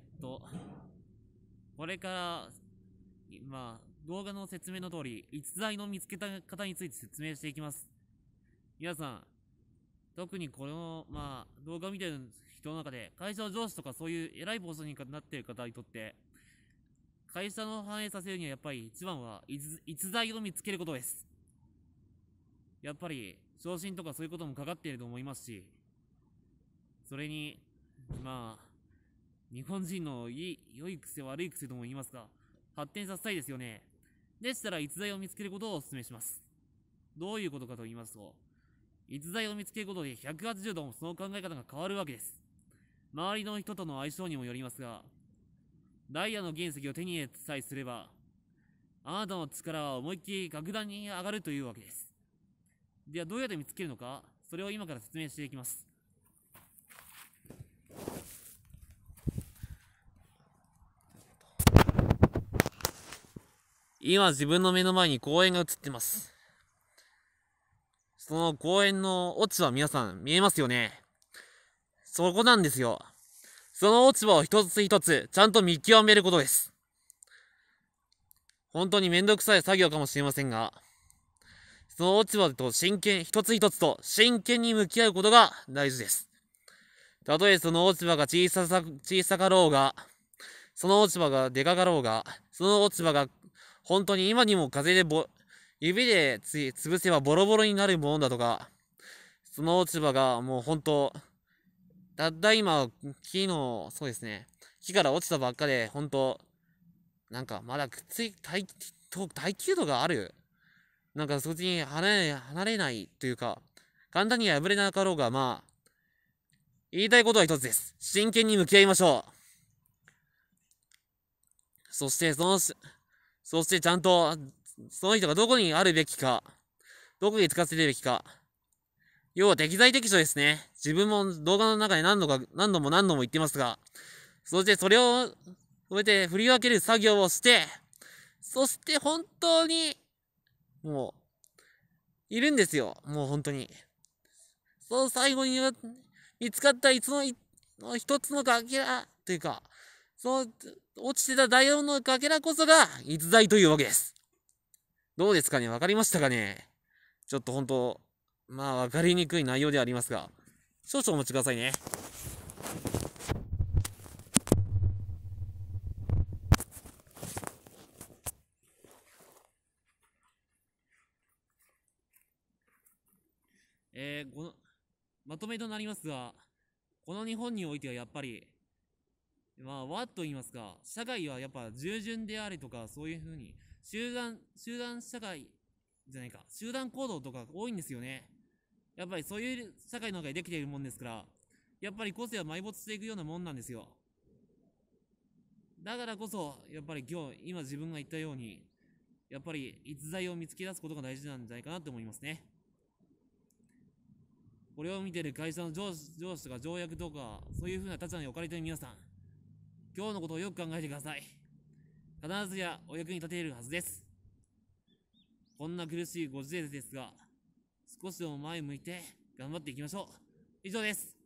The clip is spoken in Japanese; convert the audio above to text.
っと、これから、まあ、動画の説明の通り、逸材の見つけた方について説明していきます。皆さん、特にこの、まあ、動画見てる人の中で、会社の上司とかそういう偉いポスになってる方にとって、会社の反映させるにはやっぱり一番は逸材を見つけることです。やっぱり、昇進とかそういうこともかかっていると思いますし、それに、まあ、日本人の良い癖悪い癖とも言いますが、発展させたいですよね。でしたら逸材を見つけることをお勧めします。どういうことかと言いますと、逸材を見つけることで180度もその考え方が変わるわけです。周りの人との相性にもよりますが、ダイヤの原石を手に入れさえすれば、あなたの力は思いっきり格段に上がるというわけです。ではどうやって見つけるのか、それを今から説明していきます。今自分の目の前に公園が映ってます。その公園の落ち葉皆さん見えますよねそこなんですよ。その落ち葉を一つ一つちゃんと見極めることです。本当にめんどくさい作業かもしれませんが、その落ち葉と真剣、一つ一つと真剣に向き合うことが大事です。たとえその落ち葉が小ささ、小さかろうが、その落ち葉がでかかろうが、その落ち葉が本当に今にも風でぼ、指でつ潰せばボロボロになるものだとか、その落ち葉がもう本当、たった今、木の、そうですね、木から落ちたばっかで、本当なんかまだくっつい、耐耐久度がある。なんかそっちに離れ、離れないというか、簡単には破れなかろうが、まあ、言いたいことは一つです。真剣に向き合いましょう。そして、その、そしてちゃんと、その人がどこにあるべきか、どこに使ってるべきか。要は適材適所ですね。自分も動画の中で何度か、何度も何度も言ってますが、そしてそれを、こうやって振り分ける作業をして、そして本当に、もう、いるんですよ。もう本当に。その最後に見つかったいつの、一つのかけら、というか、その、落ちてたダイヤモンドのかけらこそが、逸材というわけです。どうですかねわかりましたかねちょっと本当まあわかりにくい内容ではありますが、少々お待ちくださいね。えー、この、まとめとなりますが、この日本においてはやっぱり、まあ、和と言いますか、社会はやっぱ従順であれとか、そういうふうに、集団、集団社会じゃないか、集団行動とか多いんですよね。やっぱりそういう社会の中でできているもんですから、やっぱり個性は埋没していくようなもんなんですよ。だからこそ、やっぱり今日、今自分が言ったように、やっぱり逸材を見つけ出すことが大事なんじゃないかなと思いますね。これを見てる会社の上司上司とか条約とか、そういうふうな立場に置かれてる皆さん、今日のことをよく考えてください。必ずやお役に立てるはずです。こんな苦しいご時世ですが、少しでも前向いて頑張っていきましょう。以上です。